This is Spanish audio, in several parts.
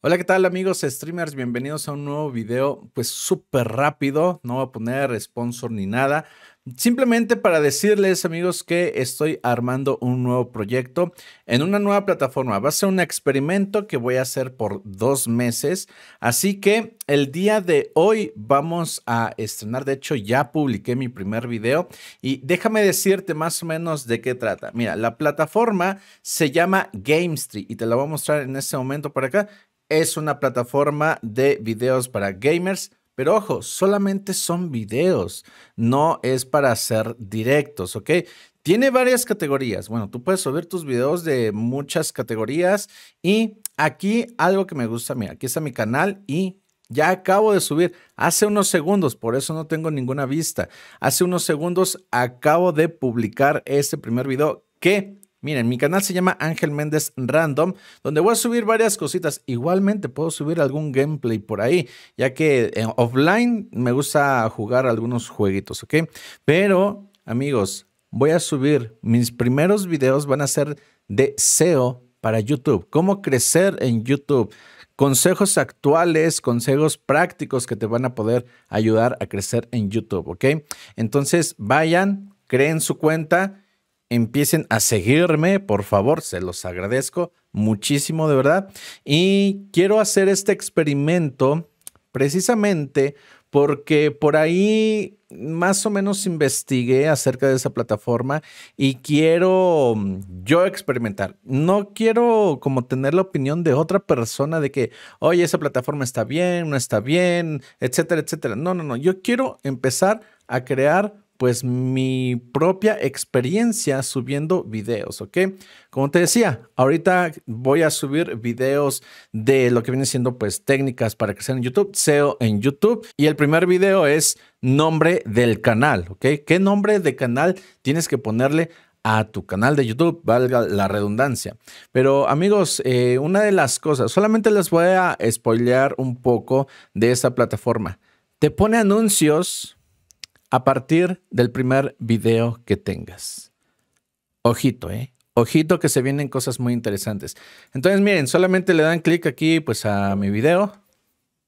Hola, ¿qué tal amigos streamers? Bienvenidos a un nuevo video, pues súper rápido, no voy a poner sponsor ni nada. Simplemente para decirles amigos que estoy armando un nuevo proyecto en una nueva plataforma. Va a ser un experimento que voy a hacer por dos meses. Así que el día de hoy vamos a estrenar. De hecho, ya publiqué mi primer video y déjame decirte más o menos de qué trata. Mira, la plataforma se llama Street, y te la voy a mostrar en este momento por acá es una plataforma de videos para gamers. Pero ojo, solamente son videos, no es para hacer directos, ¿ok? Tiene varias categorías. Bueno, tú puedes subir tus videos de muchas categorías y aquí algo que me gusta, mira, aquí está mi canal y ya acabo de subir hace unos segundos, por eso no tengo ninguna vista. Hace unos segundos acabo de publicar este primer video que Miren, mi canal se llama Ángel Méndez Random, donde voy a subir varias cositas. Igualmente puedo subir algún gameplay por ahí, ya que en eh, offline me gusta jugar algunos jueguitos, ¿ok? Pero, amigos, voy a subir mis primeros videos, van a ser de SEO para YouTube, cómo crecer en YouTube consejos actuales, consejos prácticos que te van a poder ayudar a crecer en YouTube, ¿ok? Entonces vayan, creen su cuenta empiecen a seguirme, por favor, se los agradezco muchísimo de verdad. Y quiero hacer este experimento precisamente porque por ahí más o menos investigué acerca de esa plataforma y quiero mm, yo experimentar. No quiero como tener la opinión de otra persona de que, oye, esa plataforma está bien, no está bien, etcétera, etcétera. No, no, no. Yo quiero empezar a crear pues mi propia experiencia subiendo videos, ¿ok? Como te decía, ahorita voy a subir videos de lo que viene siendo pues técnicas para crecer en YouTube, SEO en YouTube. Y el primer video es nombre del canal, ¿ok? ¿Qué nombre de canal tienes que ponerle a tu canal de YouTube, valga la redundancia. Pero amigos, eh, una de las cosas, solamente les voy a spoilear un poco de esa plataforma. Te pone anuncios a partir del primer video que tengas. Ojito, ¿eh? Ojito que se vienen cosas muy interesantes. Entonces, miren, solamente le dan clic aquí pues a mi video.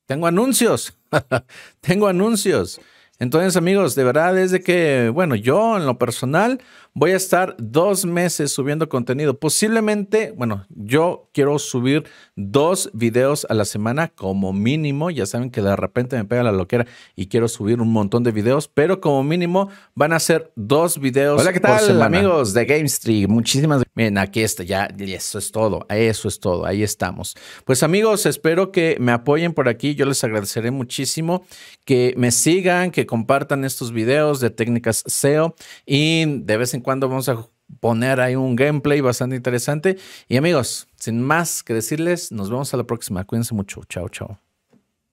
Tengo anuncios. Tengo anuncios. Entonces, amigos, de verdad es de que, bueno, yo en lo personal voy a estar dos meses subiendo contenido. Posiblemente, bueno, yo quiero subir dos videos a la semana como mínimo. Ya saben que de repente me pega la loquera y quiero subir un montón de videos, pero como mínimo van a ser dos videos. Hola, ¿qué tal, amigos de GameStream. Muchísimas gracias. Miren, aquí está, ya, eso es todo, eso es todo, ahí estamos. Pues, amigos, espero que me apoyen por aquí. Yo les agradeceré muchísimo que me sigan, que compartan estos videos de técnicas SEO y de vez en cuando vamos a poner ahí un gameplay bastante interesante. Y amigos, sin más que decirles, nos vemos a la próxima. Cuídense mucho. Chao, chao.